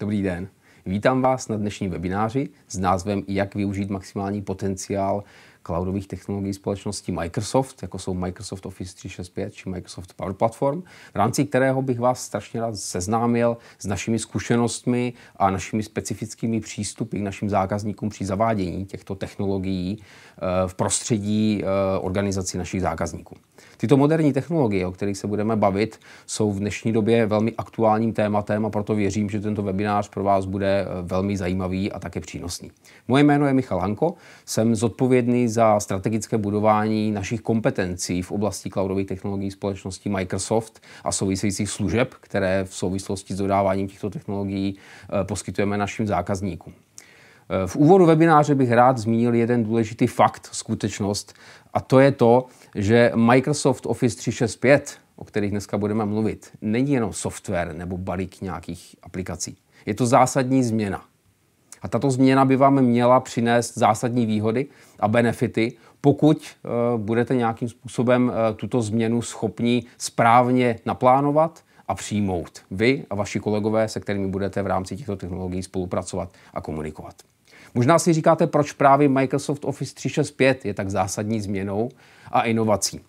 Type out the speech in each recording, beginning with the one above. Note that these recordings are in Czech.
Dobrý den. Vítám vás na dnešním webináři s názvem Jak využít maximální potenciál cloudových technologií společnosti Microsoft, jako jsou Microsoft Office 365 či Microsoft Power Platform, v rámci kterého bych vás strašně rád seznámil s našimi zkušenostmi a našimi specifickými přístupy k našim zákazníkům při zavádění těchto technologií eh, v prostředí eh, organizací našich zákazníků. Tyto moderní technologie, o kterých se budeme bavit, jsou v dnešní době velmi aktuálním tématem a proto věřím, že tento webinář pro vás bude eh, velmi zajímavý a také přínosný. Moje jméno je Michal Hanko, jsem zodpovědný za za strategické budování našich kompetencí v oblasti cloudových technologií společnosti Microsoft a souvisejících služeb, které v souvislosti s dodáváním těchto technologií eh, poskytujeme našim zákazníkům. Eh, v úvodu webináře bych rád zmínil jeden důležitý fakt, skutečnost, a to je to, že Microsoft Office 365, o kterých dneska budeme mluvit, není jenom software nebo balík nějakých aplikací. Je to zásadní změna. A tato změna by vám měla přinést zásadní výhody a benefity, pokud eh, budete nějakým způsobem eh, tuto změnu schopni správně naplánovat a přijmout vy a vaši kolegové, se kterými budete v rámci těchto technologií spolupracovat a komunikovat. Možná si říkáte, proč právě Microsoft Office 365 je tak zásadní změnou a inovací.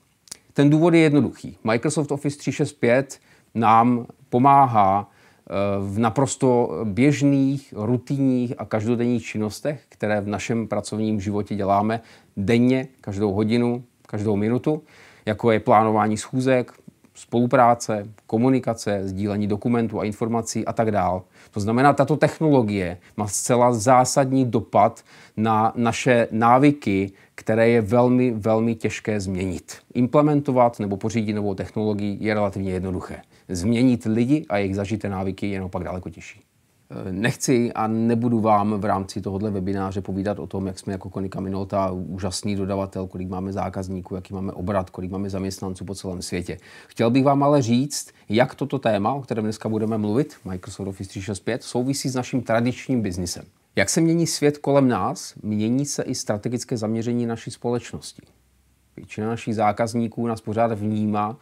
Ten důvod je jednoduchý. Microsoft Office 365 nám pomáhá Eh, v naprosto běžných, rutinních a každodenních činnostech, které v našem pracovním životě děláme denně, každou hodinu, každou minutu, jako je plánování schůzek, spolupráce, komunikace, sdílení dokumentů a informací a tak dál. To znamená, tato technologie má zcela zásadní dopad na naše návyky, které je velmi, velmi těžké změnit. Implementovat nebo pořídit novou technologii je relativně jednoduché změnit lidi a jejich zažité návyky je naopak daleko těžší. E, nechci a nebudu vám v rámci tohohle webináře povídat o tom, jak jsme jako Konika Minolta úžasný dodavatel, kolik máme zákazníků, jaký máme obrat, kolik máme zaměstnanců po celém světě. Chtěl bych vám ale říct, jak toto téma, o kterém dneska budeme mluvit, Microsoft Office 365, souvisí s naším tradičním biznisem. Jak se mění svět kolem nás, mění se i strategické zaměření naší společnosti. Většina našich zákazníků nás pořád vnímá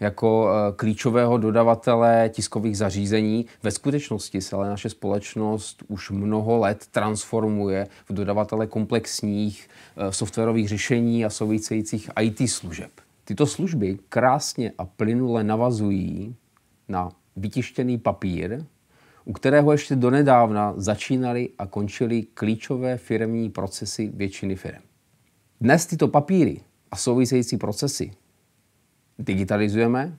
jako eh, klíčového dodavatele tiskových zařízení. Ve skutečnosti se ale naše společnost už mnoho let transformuje v dodavatele komplexních eh, softwarových řešení a souvisejících IT služeb. Tyto služby krásně a plynule navazují na vytištěný papír, u kterého ještě donedávna začínaly a končily klíčové firmní procesy většiny firm. Dnes tyto papíry a související procesy digitalizujeme,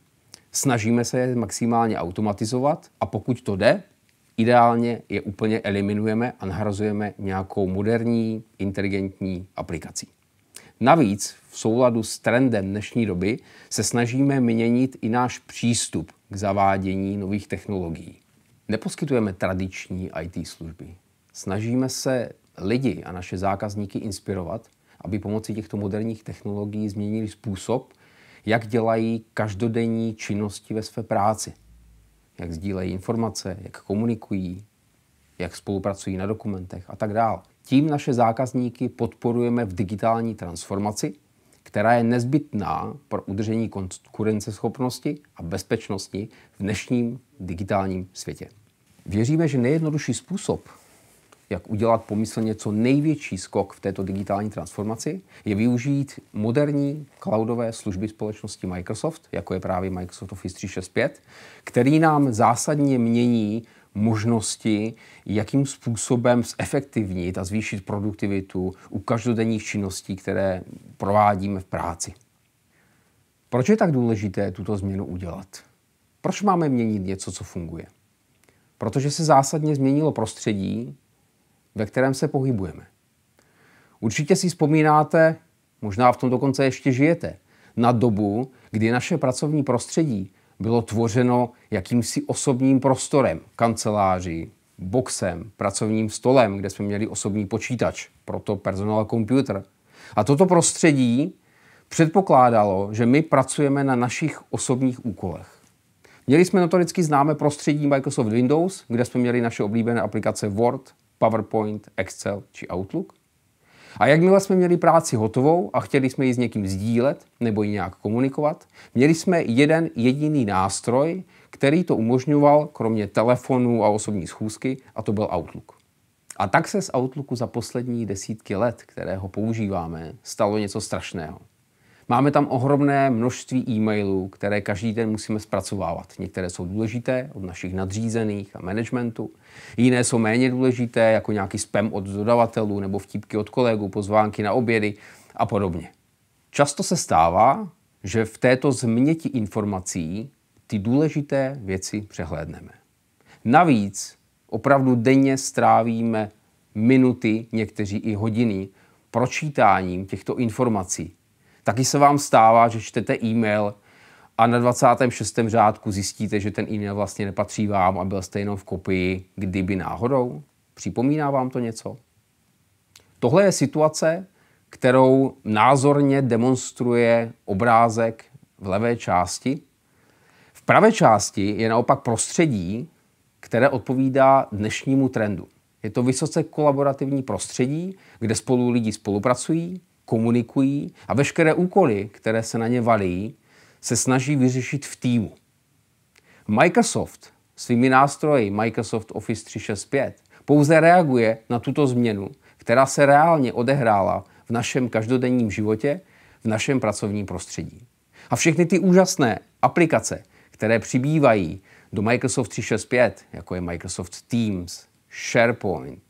snažíme se je maximálně automatizovat a pokud to jde, ideálně je úplně eliminujeme a nahrazujeme nějakou moderní, inteligentní aplikací. Navíc v souladu s trendem dnešní doby se snažíme měnit i náš přístup k zavádění nových technologií. Neposkytujeme tradiční IT služby. Snažíme se lidi a naše zákazníky inspirovat, aby pomocí těchto moderních technologií změnili způsob, jak dělají každodenní činnosti ve své práci. Jak sdílejí informace, jak komunikují, jak spolupracují na dokumentech a tak dále. Tím naše zákazníky podporujeme v digitální transformaci, která je nezbytná pro udržení konkurenceschopnosti a bezpečnosti v dnešním digitálním světě. Věříme, že nejjednodušší způsob, jak udělat pomyslně co největší skok v této digitální transformaci, je využít moderní cloudové služby společnosti Microsoft, jako je právě Microsoft Office 365, který nám zásadně mění možnosti, jakým způsobem zefektivnit a zvýšit produktivitu u každodenních činností, které provádíme v práci. Proč je tak důležité tuto změnu udělat? Proč máme měnit něco, co funguje? Protože se zásadně změnilo prostředí, ve kterém se pohybujeme. Určitě si vzpomínáte, možná v tom dokonce ještě žijete, na dobu, kdy naše pracovní prostředí bylo tvořeno jakýmsi osobním prostorem, kanceláří, boxem, pracovním stolem, kde jsme měli osobní počítač, proto personal computer. A toto prostředí předpokládalo, že my pracujeme na našich osobních úkolech. Měli jsme notoricky známé prostředí Microsoft Windows, kde jsme měli naše oblíbené aplikace Word, PowerPoint, Excel či Outlook? A jakmile jsme měli práci hotovou a chtěli jsme ji s někým sdílet nebo ji nějak komunikovat, měli jsme jeden jediný nástroj, který to umožňoval, kromě telefonu a osobní schůzky, a to byl Outlook. A tak se z Outlooku za poslední desítky let, kterého používáme, stalo něco strašného. Máme tam ohromné množství e-mailů, které každý den musíme zpracovávat. Některé jsou důležité od našich nadřízených a managementu, jiné jsou méně důležité, jako nějaký spam od dodavatelů nebo vtípky od kolegů, pozvánky na obědy a podobně. Často se stává, že v této změti informací ty důležité věci přehlédneme. Navíc opravdu denně strávíme minuty, někteří i hodiny, pročítáním těchto informací, Taky se vám stává, že čtete e-mail a na 26. řádku zjistíte, že ten e-mail vlastně nepatří vám a byl stejnou v kopii, kdyby náhodou? Připomíná vám to něco? Tohle je situace, kterou názorně demonstruje obrázek v levé části. V pravé části je naopak prostředí, které odpovídá dnešnímu trendu. Je to vysoce kolaborativní prostředí, kde spolu lidi spolupracují, komunikují a veškeré úkoly, které se na ně valí, se snaží vyřešit v týmu. Microsoft svými nástroji Microsoft Office 365 pouze reaguje na tuto změnu, která se reálně odehrála v našem každodenním životě, v našem pracovním prostředí. A všechny ty úžasné aplikace, které přibývají do Microsoft 365, jako je Microsoft Teams, SharePoint,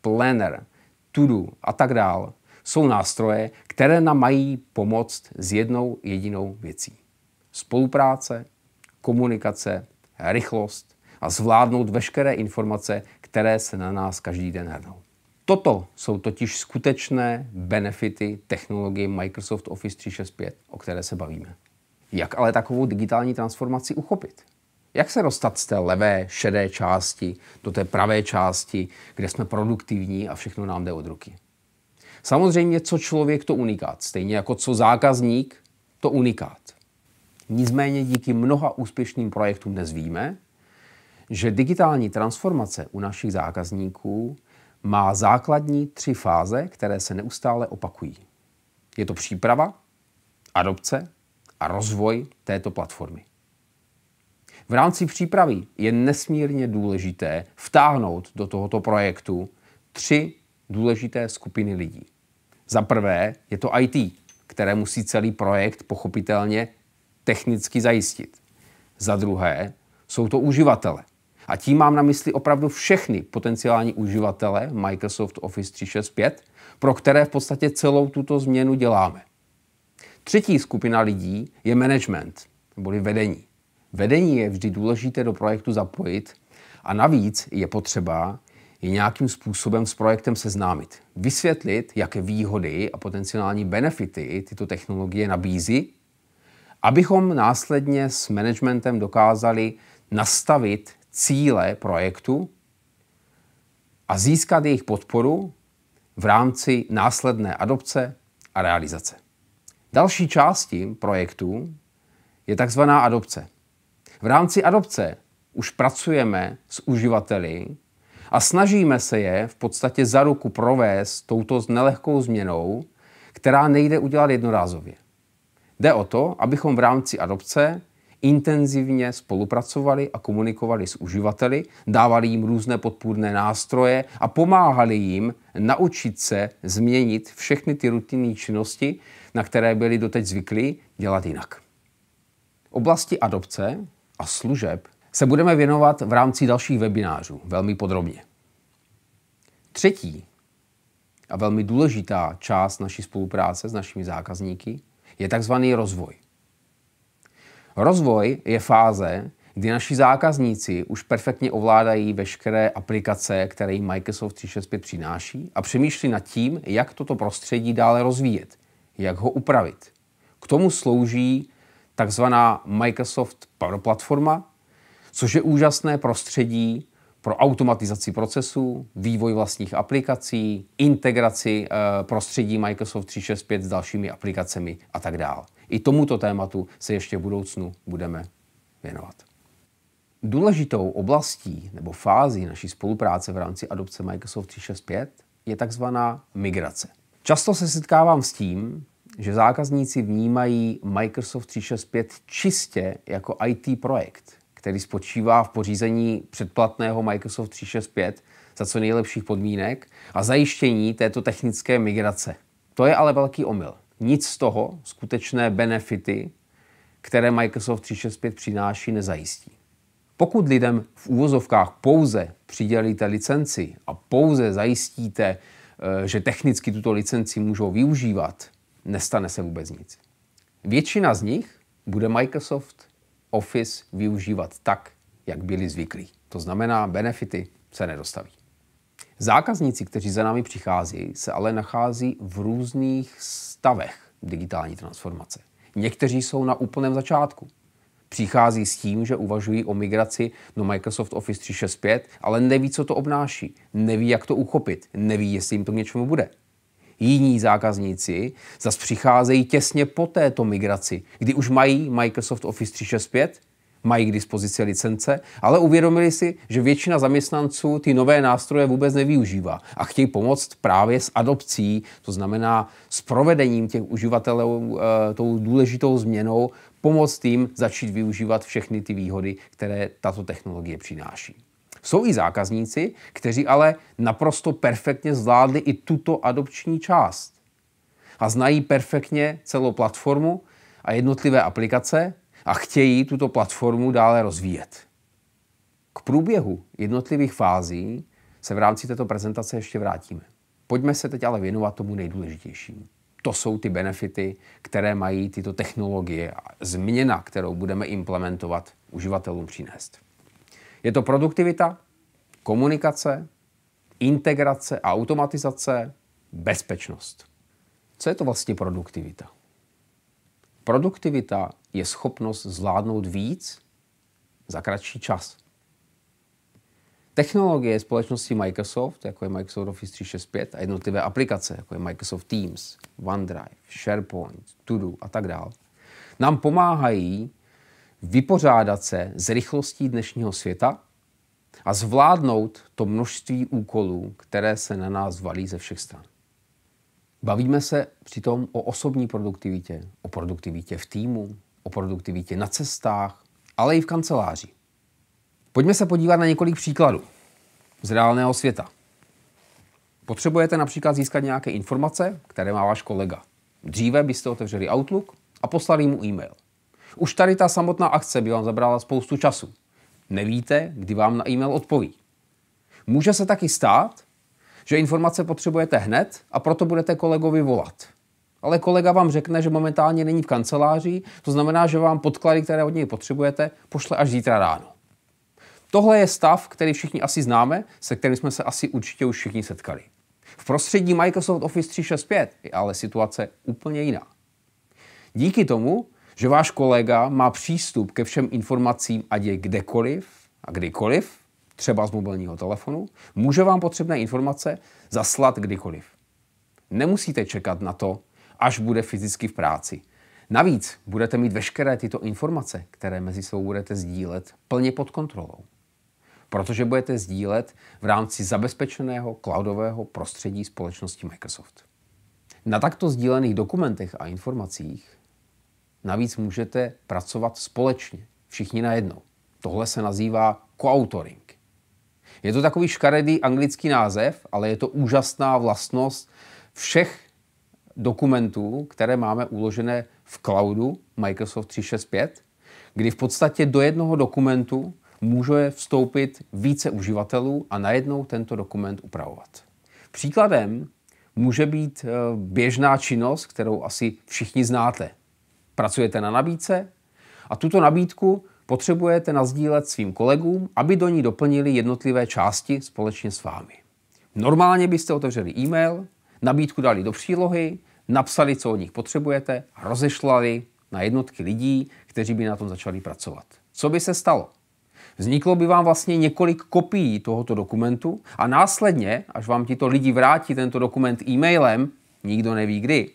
Planner, Todo a tak dále, jsou nástroje, které nám mají pomoct s jednou jedinou věcí. Spolupráce, komunikace, rychlost a zvládnout veškeré informace, které se na nás každý den hrnou. Toto jsou totiž skutečné benefity technologie Microsoft Office 365, o které se bavíme. Jak ale takovou digitální transformaci uchopit? Jak se dostat z té levé, šedé části do té pravé části, kde jsme produktivní a všechno nám jde od ruky? Samozřejmě, co člověk, to unikát. Stejně jako co zákazník, to unikát. Nicméně díky mnoha úspěšným projektům dnes víme, že digitální transformace u našich zákazníků má základní tři fáze, které se neustále opakují. Je to příprava, adopce a rozvoj této platformy. V rámci přípravy je nesmírně důležité vtáhnout do tohoto projektu tři důležité skupiny lidí. Za prvé je to IT, které musí celý projekt pochopitelně technicky zajistit. Za druhé jsou to uživatele. A tím mám na mysli opravdu všechny potenciální uživatele Microsoft Office 365, pro které v podstatě celou tuto změnu děláme. Třetí skupina lidí je management, neboli vedení. Vedení je vždy důležité do projektu zapojit a navíc je potřeba, je nějakým způsobem s projektem seznámit. Vysvětlit, jaké výhody a potenciální benefity tyto technologie nabízí, abychom následně s managementem dokázali nastavit cíle projektu a získat jejich podporu v rámci následné adopce a realizace. Další částí projektu je takzvaná adopce. V rámci adopce už pracujeme s uživateli a snažíme se je v podstatě za ruku provést touto nelehkou změnou, která nejde udělat jednorázově. Jde o to, abychom v rámci adopce intenzivně spolupracovali a komunikovali s uživateli, dávali jim různé podpůrné nástroje a pomáhali jim naučit se změnit všechny ty rutinní činnosti, na které byli doteď zvyklí, dělat jinak. Oblasti adopce a služeb se budeme věnovat v rámci dalších webinářů velmi podrobně. Třetí a velmi důležitá část naší spolupráce s našimi zákazníky je takzvaný rozvoj. Rozvoj je fáze, kdy naši zákazníci už perfektně ovládají veškeré aplikace, které jim Microsoft 365 přináší a přemýšlí nad tím, jak toto prostředí dále rozvíjet, jak ho upravit. K tomu slouží takzvaná Microsoft Power Platforma, což je úžasné prostředí pro automatizaci procesů, vývoj vlastních aplikací, integraci eh, prostředí Microsoft 365 s dalšími aplikacemi a tak dále. I tomuto tématu se ještě v budoucnu budeme věnovat. Důležitou oblastí nebo fází naší spolupráce v rámci adopce Microsoft 365 je takzvaná migrace. Často se setkávám s tím, že zákazníci vnímají Microsoft 365 čistě jako IT projekt, který spočívá v pořízení předplatného Microsoft 365 za co nejlepších podmínek a zajištění této technické migrace. To je ale velký omyl. Nic z toho skutečné benefity, které Microsoft 365 přináší, nezajistí. Pokud lidem v úvozovkách pouze přidělíte licenci a pouze zajistíte, eh, že technicky tuto licenci můžou využívat, nestane se vůbec nic. Většina z nich bude Microsoft Office využívat tak, jak byli zvyklí. To znamená, benefity se nedostaví. Zákazníci, kteří za námi přichází, se ale nachází v různých stavech digitální transformace. Někteří jsou na úplném začátku. Přichází s tím, že uvažují o migraci do Microsoft Office 365, ale neví, co to obnáší, neví, jak to uchopit, neví, jestli jim to k něčemu bude jiní zákazníci zas přicházejí těsně po této migraci, kdy už mají Microsoft Office 365, mají k dispozici licence, ale uvědomili si, že většina zaměstnanců ty nové nástroje vůbec nevyužívá a chtějí pomoct právě s adopcí, to znamená s provedením těch uživatelů e, tou důležitou změnou, pomoct jim začít využívat všechny ty výhody, které tato technologie přináší. Jsou i zákazníci, kteří ale naprosto perfektně zvládli i tuto adopční část a znají perfektně celou platformu a jednotlivé aplikace a chtějí tuto platformu dále rozvíjet. K průběhu jednotlivých fází se v rámci této prezentace ještě vrátíme. Pojďme se teď ale věnovat tomu nejdůležitějšímu. To jsou ty benefity, které mají tyto technologie a změna, kterou budeme implementovat, uživatelům přinést. Je to produktivita, komunikace, integrace a automatizace, bezpečnost. Co je to vlastně produktivita? Produktivita je schopnost zvládnout víc za kratší čas. Technologie společnosti Microsoft, jako je Microsoft Office 365 a jednotlivé aplikace, jako je Microsoft Teams, OneDrive, SharePoint, Todo a tak dále, nám pomáhají vypořádat se s rychlostí dnešního světa a zvládnout to množství úkolů, které se na nás valí ze všech stran. Bavíme se přitom o osobní produktivitě, o produktivitě v týmu, o produktivitě na cestách, ale i v kanceláři. Pojďme se podívat na několik příkladů z reálného světa. Potřebujete například získat nějaké informace, které má váš kolega. Dříve byste otevřeli Outlook a poslali mu e-mail. Už tady ta samotná akce by vám zabrala spoustu času. Nevíte, kdy vám na e-mail odpoví. Může se taky stát, že informace potřebujete hned a proto budete kolegovi volat. Ale kolega vám řekne, že momentálně není v kanceláři, to znamená, že vám podklady, které od něj potřebujete, pošle až zítra ráno. Tohle je stav, který všichni asi známe, se kterým jsme se asi určitě už všichni setkali. V prostředí Microsoft Office 365 je ale situace úplně jiná. Díky tomu, že váš kolega má přístup ke všem informacím, ať je kdekoliv a kdykoliv, třeba z mobilního telefonu, může vám potřebné informace zaslat kdykoliv. Nemusíte čekat na to, až bude fyzicky v práci. Navíc budete mít veškeré tyto informace, které mezi sebou budete sdílet, plně pod kontrolou. Protože budete sdílet v rámci zabezpečeného cloudového prostředí společnosti Microsoft. Na takto sdílených dokumentech a informacích Navíc můžete pracovat společně, všichni najednou. Tohle se nazývá coautoring. Je to takový škaredý anglický název, ale je to úžasná vlastnost všech dokumentů, které máme uložené v cloudu Microsoft 365, kdy v podstatě do jednoho dokumentu může vstoupit více uživatelů a najednou tento dokument upravovat. Příkladem může být eh, běžná činnost, kterou asi všichni znáte. Pracujete na nabídce a tuto nabídku potřebujete nazdílet svým kolegům, aby do ní doplnili jednotlivé části společně s vámi. Normálně byste otevřeli e-mail, nabídku dali do přílohy, napsali, co od nich potřebujete a rozešlali na jednotky lidí, kteří by na tom začali pracovat. Co by se stalo? Vzniklo by vám vlastně několik kopií tohoto dokumentu a následně, až vám tito lidi vrátí tento dokument e-mailem, nikdo neví kdy,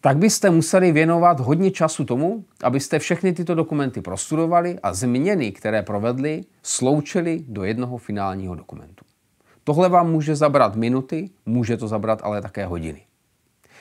tak byste museli věnovat hodně času tomu, abyste všechny tyto dokumenty prostudovali a změny, které provedli, sloučili do jednoho finálního dokumentu. Tohle vám může zabrat minuty, může to zabrat ale také hodiny.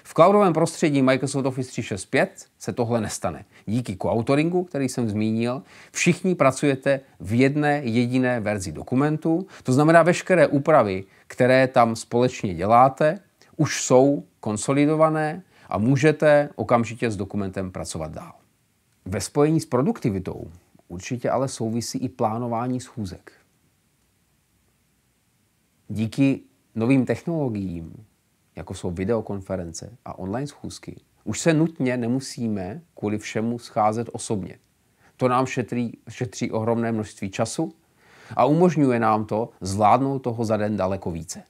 V cloudovém prostředí Microsoft Office 365 se tohle nestane. Díky coautoringu, který jsem zmínil, všichni pracujete v jedné jediné verzi dokumentu. To znamená, veškeré úpravy, které tam společně děláte, už jsou konsolidované, a můžete okamžitě s dokumentem pracovat dál. Ve spojení s produktivitou určitě ale souvisí i plánování schůzek. Díky novým technologiím, jako jsou videokonference a online schůzky, už se nutně nemusíme kvůli všemu scházet osobně. To nám šetří, šetří ohromné množství času a umožňuje nám to zvládnout toho za den daleko více.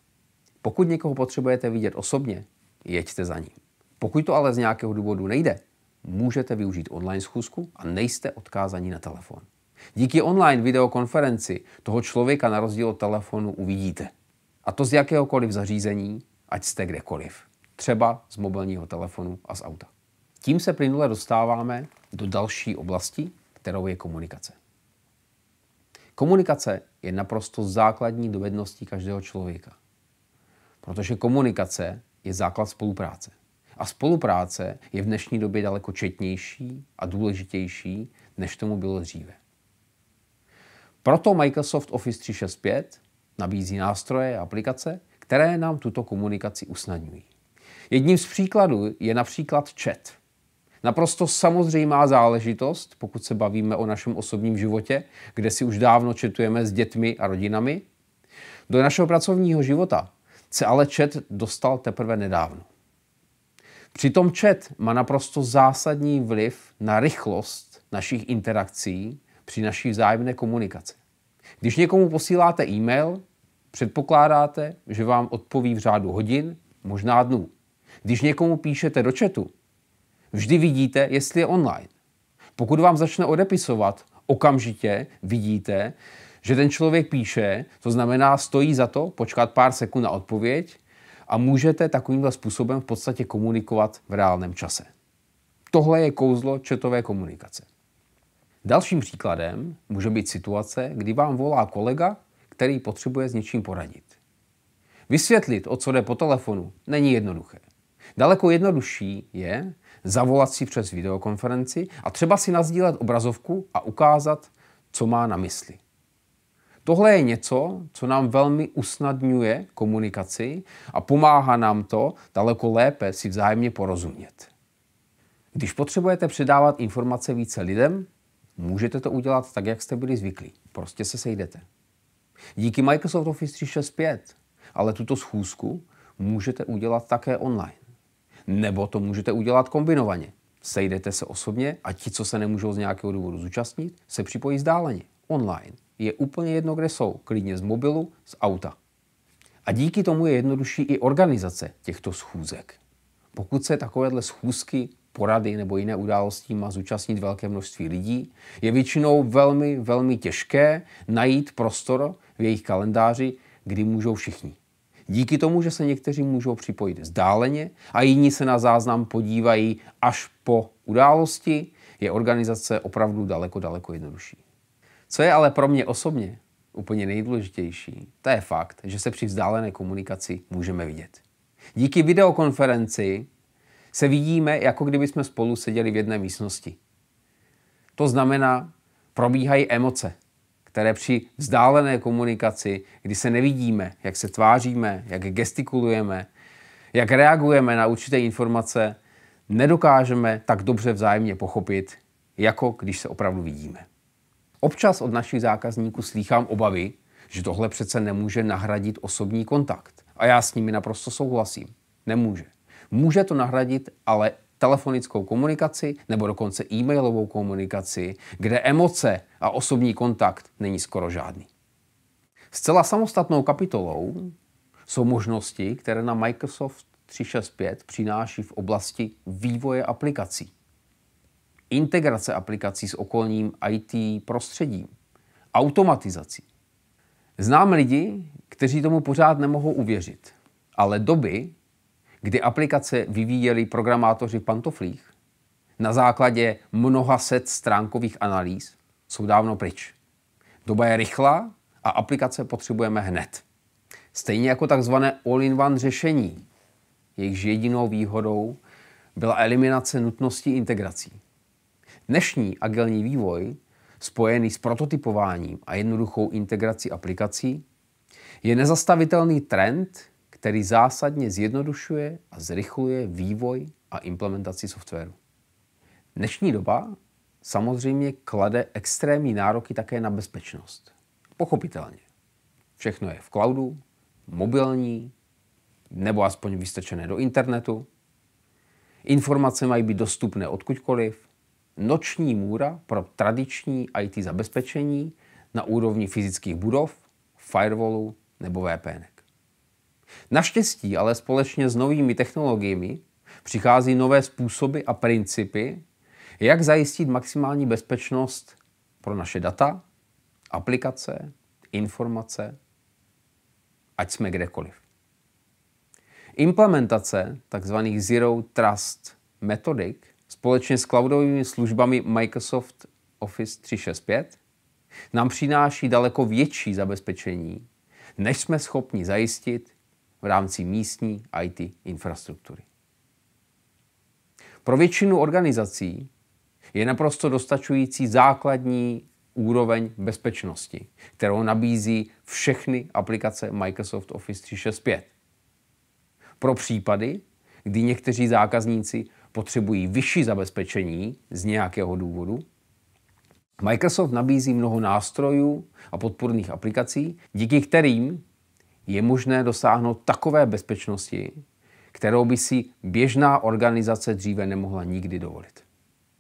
Pokud někoho potřebujete vidět osobně, jeďte za ním. Pokud to ale z nějakého důvodu nejde, můžete využít online schůzku a nejste odkázaní na telefon. Díky online videokonferenci toho člověka na rozdíl od telefonu uvidíte. A to z jakéhokoliv zařízení, ať jste kdekoliv. Třeba z mobilního telefonu a z auta. Tím se plynule dostáváme do další oblasti, kterou je komunikace. Komunikace je naprosto základní dovedností každého člověka, protože komunikace je základ spolupráce. A spolupráce je v dnešní době daleko četnější a důležitější, než tomu bylo dříve. Proto Microsoft Office 365 nabízí nástroje a aplikace, které nám tuto komunikaci usnadňují. Jedním z příkladů je například chat. Naprosto samozřejmá záležitost, pokud se bavíme o našem osobním životě, kde si už dávno četujeme s dětmi a rodinami. Do našeho pracovního života se ale chat dostal teprve nedávno. Přitom chat má naprosto zásadní vliv na rychlost našich interakcí při naší vzájemné komunikaci. Když někomu posíláte e-mail, předpokládáte, že vám odpoví v řádu hodin, možná dnů. Když někomu píšete do chatu, vždy vidíte, jestli je online. Pokud vám začne odepisovat, okamžitě vidíte, že ten člověk píše, to znamená, stojí za to počkat pár sekund na odpověď a můžete takovýmhle způsobem v podstatě komunikovat v reálném čase. Tohle je kouzlo četové komunikace. Dalším příkladem může být situace, kdy vám volá kolega, který potřebuje s něčím poradit. Vysvětlit, o co jde po telefonu, není jednoduché. Daleko jednodušší je zavolat si přes videokonferenci a třeba si nazdílet obrazovku a ukázat, co má na mysli. Tohle je něco, co nám velmi usnadňuje komunikaci a pomáhá nám to daleko lépe si vzájemně porozumět. Když potřebujete předávat informace více lidem, můžete to udělat tak, jak jste byli zvyklí. Prostě se sejdete. Díky Microsoft Office 365 ale tuto schůzku můžete udělat také online. Nebo to můžete udělat kombinovaně. Sejdete se osobně a ti, co se nemůžou z nějakého důvodu zúčastnit, se připojí zdáleně, online je úplně jedno, kde jsou, klidně z mobilu, z auta. A díky tomu je jednodušší i organizace těchto schůzek. Pokud se takovéhle schůzky, porady nebo jiné události má zúčastnit velké množství lidí, je většinou velmi, velmi těžké najít prostor v jejich kalendáři, kdy můžou všichni. Díky tomu, že se někteří můžou připojit zdáleně a jiní se na záznam podívají až po události, je organizace opravdu daleko, daleko jednodušší. Co je ale pro mě osobně úplně nejdůležitější, to je fakt, že se při vzdálené komunikaci můžeme vidět. Díky videokonferenci se vidíme, jako kdyby jsme spolu seděli v jedné místnosti. To znamená, probíhají emoce, které při vzdálené komunikaci, kdy se nevidíme, jak se tváříme, jak gestikulujeme, jak reagujeme na určité informace, nedokážeme tak dobře vzájemně pochopit, jako když se opravdu vidíme. Občas od našich zákazníků slýchám obavy, že tohle přece nemůže nahradit osobní kontakt. A já s nimi naprosto souhlasím. Nemůže. Může to nahradit ale telefonickou komunikaci nebo dokonce e-mailovou komunikaci, kde emoce a osobní kontakt není skoro žádný. Zcela samostatnou kapitolou jsou možnosti, které na Microsoft 365 přináší v oblasti vývoje aplikací integrace aplikací s okolním IT prostředím, automatizací. Znám lidi, kteří tomu pořád nemohou uvěřit, ale doby, kdy aplikace vyvíjeli programátoři v pantoflích na základě mnoha set stránkových analýz, jsou dávno pryč. Doba je rychlá a aplikace potřebujeme hned. Stejně jako takzvané all-in-one řešení, jejichž jedinou výhodou byla eliminace nutnosti integrací. Dnešní agilní vývoj, spojený s prototypováním a jednoduchou integrací aplikací, je nezastavitelný trend, který zásadně zjednodušuje a zrychluje vývoj a implementaci softwaru. Dnešní doba samozřejmě klade extrémní nároky také na bezpečnost. Pochopitelně. Všechno je v cloudu, mobilní, nebo aspoň vystrčené do internetu. Informace mají být dostupné odkudkoliv noční můra pro tradiční IT zabezpečení na úrovni fyzických budov, firewallů nebo VPN. Naštěstí ale společně s novými technologiemi přichází nové způsoby a principy, jak zajistit maximální bezpečnost pro naše data, aplikace, informace, ať jsme kdekoliv. Implementace tzv. Zero Trust metodik společně s cloudovými službami Microsoft Office 365 nám přináší daleko větší zabezpečení, než jsme schopni zajistit v rámci místní IT infrastruktury. Pro většinu organizací je naprosto dostačující základní úroveň bezpečnosti, kterou nabízí všechny aplikace Microsoft Office 365. Pro případy, kdy někteří zákazníci potřebují vyšší zabezpečení z nějakého důvodu. Microsoft nabízí mnoho nástrojů a podporných aplikací, díky kterým je možné dosáhnout takové bezpečnosti, kterou by si běžná organizace dříve nemohla nikdy dovolit.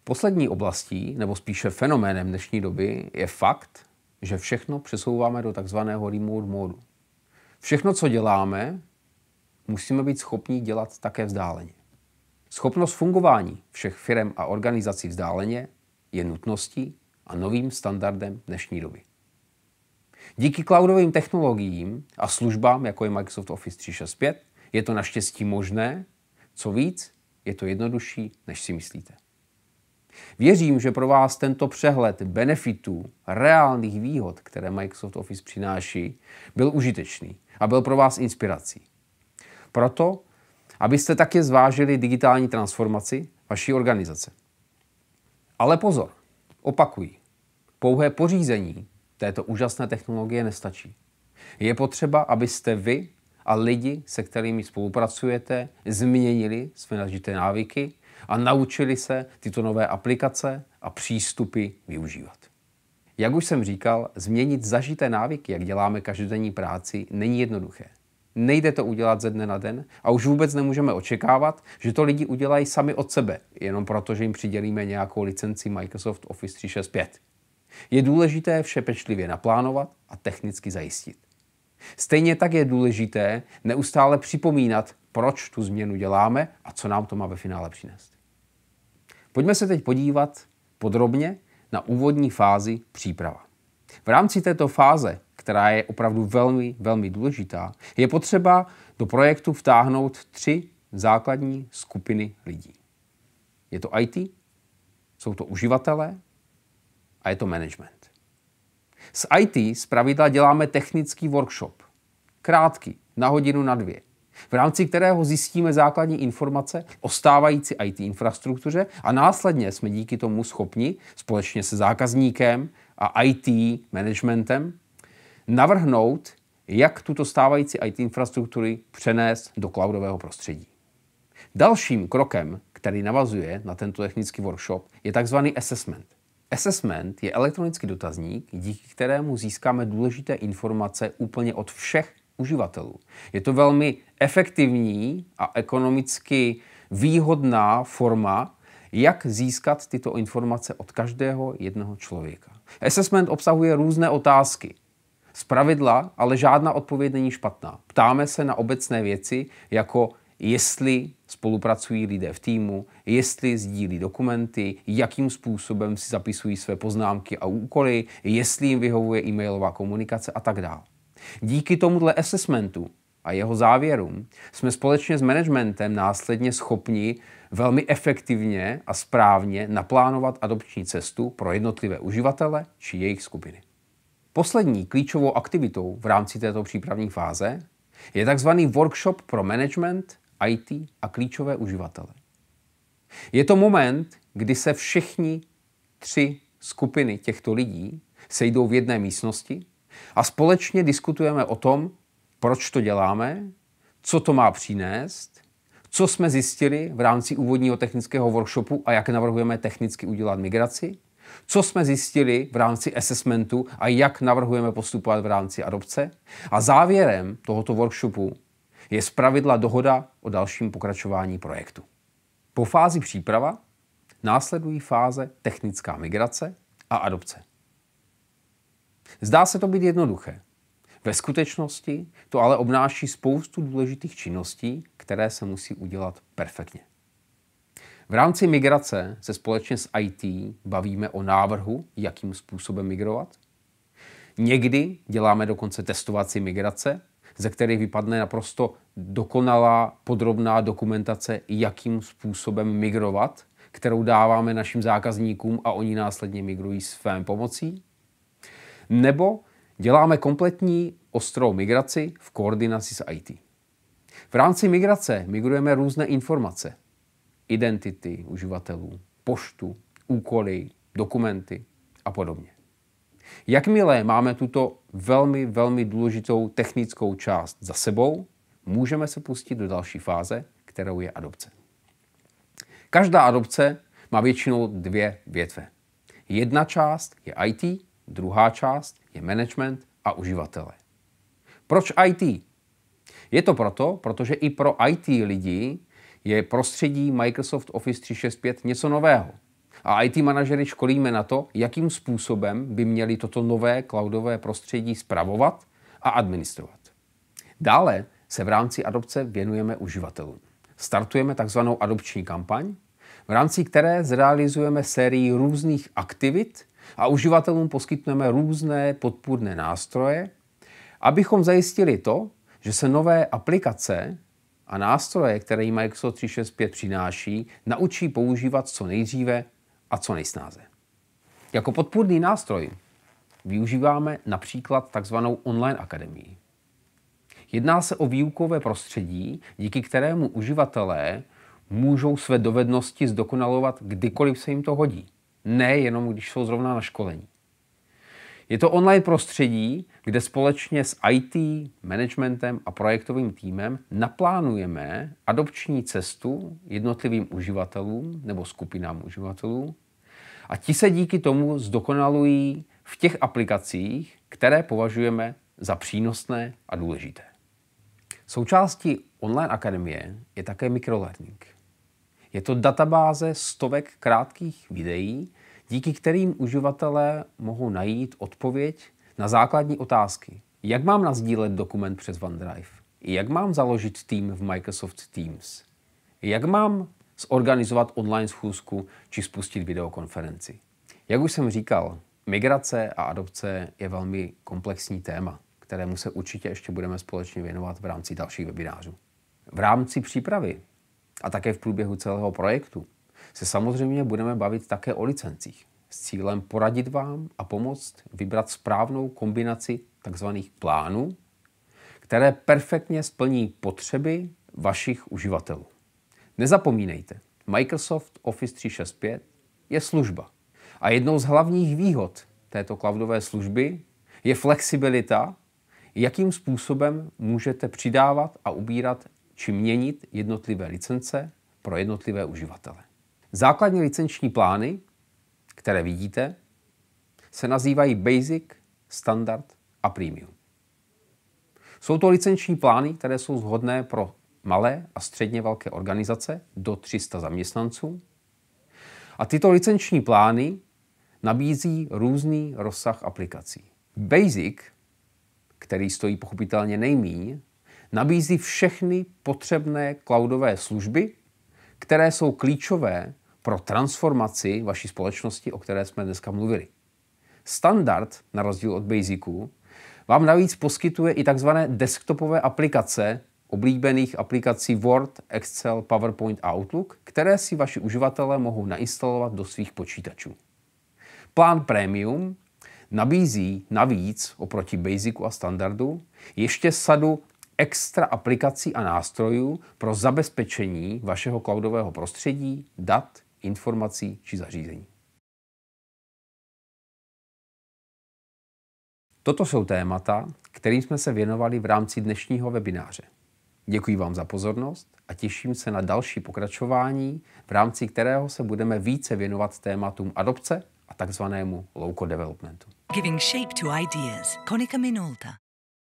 Poslední oblastí, nebo spíše fenoménem dnešní doby, je fakt, že všechno přesouváme do takzvaného remote modu. Všechno, co děláme, musíme být schopni dělat také vzdáleně. Schopnost fungování všech firm a organizací vzdáleně je nutností a novým standardem dnešní doby. Díky cloudovým technologiím a službám, jako je Microsoft Office 365, je to naštěstí možné, co víc, je to jednodušší, než si myslíte. Věřím, že pro vás tento přehled benefitů, reálných výhod, které Microsoft Office přináší, byl užitečný a byl pro vás inspirací. Proto abyste také zvážili digitální transformaci vaší organizace. Ale pozor, opakuji, pouhé pořízení této úžasné technologie nestačí. Je potřeba, abyste vy a lidi, se kterými spolupracujete, změnili své nažité návyky a naučili se tyto nové aplikace a přístupy využívat. Jak už jsem říkal, změnit zažité návyky, jak děláme každodenní práci, není jednoduché. Nejde to udělat ze dne na den a už vůbec nemůžeme očekávat, že to lidi udělají sami od sebe, jenom proto, že jim přidělíme nějakou licenci Microsoft Office 365. Je důležité vše pečlivě naplánovat a technicky zajistit. Stejně tak je důležité neustále připomínat, proč tu změnu děláme a co nám to má ve finále přinést. Pojďme se teď podívat podrobně na úvodní fázi příprava. V rámci této fáze která je opravdu velmi, velmi důležitá, je potřeba do projektu vtáhnout tři základní skupiny lidí. Je to IT, jsou to uživatelé a je to management. S IT zpravidla děláme technický workshop. Krátký, na hodinu, na dvě v rámci kterého zjistíme základní informace o stávající IT infrastruktuře a následně jsme díky tomu schopni společně se zákazníkem a IT managementem navrhnout, jak tuto stávající IT infrastruktury přenést do cloudového prostředí. Dalším krokem, který navazuje na tento technický workshop, je tzv. assessment. Assessment je elektronický dotazník, díky kterému získáme důležité informace úplně od všech uživatelů. Je to velmi efektivní a ekonomicky výhodná forma, jak získat tyto informace od každého jednoho člověka. Assessment obsahuje různé otázky, z pravidla ale žádná odpověď není špatná. Ptáme se na obecné věci, jako jestli spolupracují lidé v týmu, jestli sdílí dokumenty, jakým způsobem si zapisují své poznámky a úkoly, jestli jim vyhovuje e-mailová komunikace a tak dále. Díky tomuhle assessmentu a jeho závěrům jsme společně s managementem následně schopni velmi efektivně a správně naplánovat adopční cestu pro jednotlivé uživatele či jejich skupiny. Poslední klíčovou aktivitou v rámci této přípravní fáze je tzv. workshop pro management, IT a klíčové uživatele. Je to moment, kdy se všichni tři skupiny těchto lidí sejdou v jedné místnosti a společně diskutujeme o tom, proč to děláme, co to má přinést, co jsme zjistili v rámci úvodního technického workshopu a jak navrhujeme technicky udělat migraci co jsme zjistili v rámci assessmentu a jak navrhujeme postupovat v rámci adopce. A závěrem tohoto workshopu je zpravidla dohoda o dalším pokračování projektu. Po fázi příprava následují fáze technická migrace a adopce. Zdá se to být jednoduché. Ve skutečnosti to ale obnáší spoustu důležitých činností, které se musí udělat perfektně. V rámci migrace se společně s IT bavíme o návrhu, jakým způsobem migrovat. Někdy děláme dokonce testovací migrace, ze kterých vypadne naprosto dokonalá podrobná dokumentace, jakým způsobem migrovat, kterou dáváme našim zákazníkům a oni následně migrují svém pomocí. Nebo děláme kompletní ostrou migraci v koordinaci s IT. V rámci migrace migrujeme různé informace, identity uživatelů, poštu, úkoly, dokumenty a podobně. Jakmile máme tuto velmi, velmi důležitou technickou část za sebou, můžeme se pustit do další fáze, kterou je adopce. Každá adopce má většinou dvě větve. Jedna část je IT, druhá část je management a uživatelé. Proč IT? Je to proto, protože i pro IT lidi je prostředí Microsoft Office 365 něco nového. A IT manažery školíme na to, jakým způsobem by měli toto nové cloudové prostředí spravovat a administrovat. Dále se v rámci adopce věnujeme uživatelům. Startujeme takzvanou adopční kampaň, v rámci které zrealizujeme sérii různých aktivit a uživatelům poskytneme různé podpůrné nástroje, abychom zajistili to, že se nové aplikace a nástroje, které jim Microsoft 365 přináší, naučí používat co nejdříve a co nejsnáze. Jako podpůrný nástroj využíváme například takzvanou online akademii. Jedná se o výukové prostředí, díky kterému uživatelé můžou své dovednosti zdokonalovat kdykoliv se jim to hodí. Ne jenom, když jsou zrovna na školení. Je to online prostředí, kde společně s IT, managementem a projektovým týmem naplánujeme adopční cestu jednotlivým uživatelům nebo skupinám uživatelů a ti se díky tomu zdokonalují v těch aplikacích, které považujeme za přínosné a důležité. Součástí online akademie je také mikrolearning. Je to databáze stovek krátkých videí, díky kterým uživatelé mohou najít odpověď na základní otázky. Jak mám nazdílet dokument přes OneDrive? Jak mám založit tým v Microsoft Teams? Jak mám zorganizovat online schůzku či spustit videokonferenci? Jak už jsem říkal, migrace a adopce je velmi komplexní téma, kterému se určitě ještě budeme společně věnovat v rámci dalších webinářů. V rámci přípravy a také v průběhu celého projektu se samozřejmě budeme bavit také o licencích s cílem poradit vám a pomoct vybrat správnou kombinaci tzv. plánů, které perfektně splní potřeby vašich uživatelů. Nezapomínejte, Microsoft Office 365 je služba. A jednou z hlavních výhod této cloudové služby je flexibilita, jakým způsobem můžete přidávat a ubírat či měnit jednotlivé licence pro jednotlivé uživatele. Základní licenční plány, které vidíte, se nazývají Basic, Standard a Premium. Jsou to licenční plány, které jsou zhodné pro malé a středně velké organizace do 300 zaměstnanců. A tyto licenční plány nabízí různý rozsah aplikací. Basic, který stojí pochopitelně nejmíň, nabízí všechny potřebné cloudové služby, které jsou klíčové pro transformaci vaší společnosti, o které jsme dneska mluvili. Standard, na rozdíl od Basicu, vám navíc poskytuje i tzv. desktopové aplikace oblíbených aplikací Word, Excel, PowerPoint a Outlook, které si vaši uživatelé mohou nainstalovat do svých počítačů. Plán Premium nabízí navíc oproti Basicu a Standardu ještě sadu extra aplikací a nástrojů pro zabezpečení vašeho cloudového prostředí, dat, informací či zařízení. Toto jsou témata, kterým jsme se věnovali v rámci dnešního webináře. Děkuji vám za pozornost a těším se na další pokračování, v rámci kterého se budeme více věnovat tématům adopce a takzvanému low-code developmentu. Giving shape to ideas. Konika Minolta.